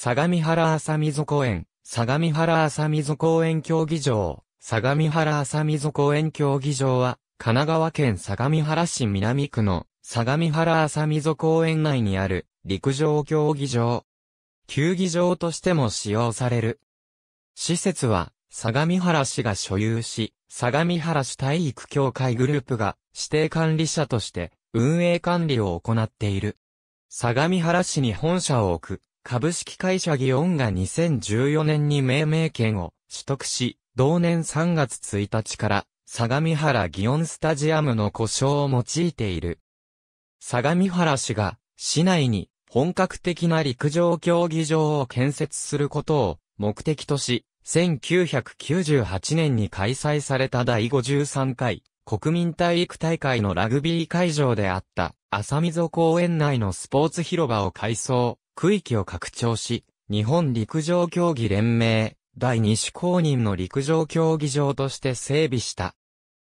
相模原浅溝公園、相模原浅溝公園競技場、相模原浅溝公園競技場は、神奈川県相模原市南区の相模原浅溝公園内にある陸上競技場。球技場としても使用される。施設は、相模原市が所有し、相模原市体育協会グループが指定管理者として運営管理を行っている。相模原市に本社を置く株式会社ギオンが2014年に命名権を取得し、同年3月1日から相模原オンスタジアムの故障を用いている。相模原市が市内に本格的な陸上競技場を建設することを目的とし、1998年に開催された第53回国民体育大会のラグビー会場であった浅溝公園内のスポーツ広場を改装、区域を拡張し、日本陸上競技連盟第2種公認の陸上競技場として整備した。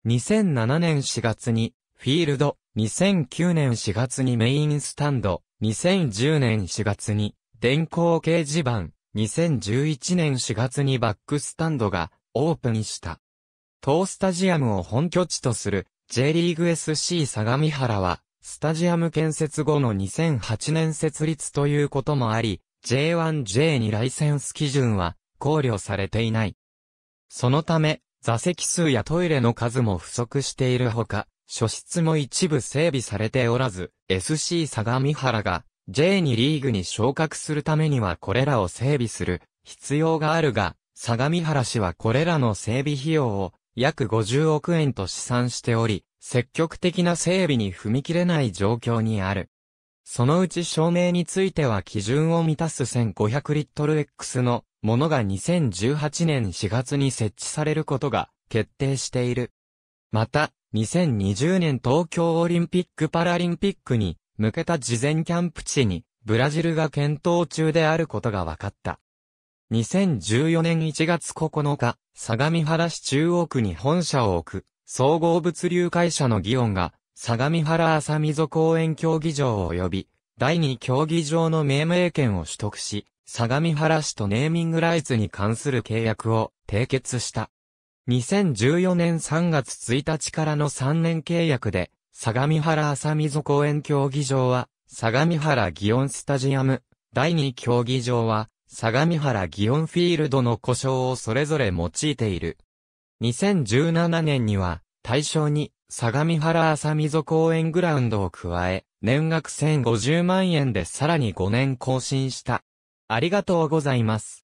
2007年4月にフィールド、2009年4月にメインスタンド、2010年4月に電光掲示板、2011年4月にバックスタンドがオープンした。当スタジアムを本拠地とする J リーグ SC 相模原はスタジアム建設後の2008年設立ということもあり、J1J 2ライセンス基準は考慮されていない。そのため、座席数やトイレの数も不足しているほか、書室も一部整備されておらず、SC 相模原が J 2リーグに昇格するためにはこれらを整備する必要があるが、相模原市はこれらの整備費用を約50億円と試算しており、積極的な整備に踏み切れない状況にある。そのうち照明については基準を満たす1500リットル X のものが2018年4月に設置されることが決定している。また、2020年東京オリンピック・パラリンピックに向けた事前キャンプ地にブラジルが検討中であることが分かった。2014年1月9日、相模原市中央区に本社を置く、総合物流会社の議音が、相模原浅溝公園競技場及び、第2競技場の命名権を取得し、相模原市とネーミングライツに関する契約を締結した。2014年3月1日からの3年契約で、相模原浅溝公園競技場は、相模原祇園スタジアム、第2競技場は、相模原祇園フィールドの故障をそれぞれ用いている。2017年には、対象に、相模原浅溝公園グラウンドを加え、年額1050万円でさらに5年更新した。ありがとうございます。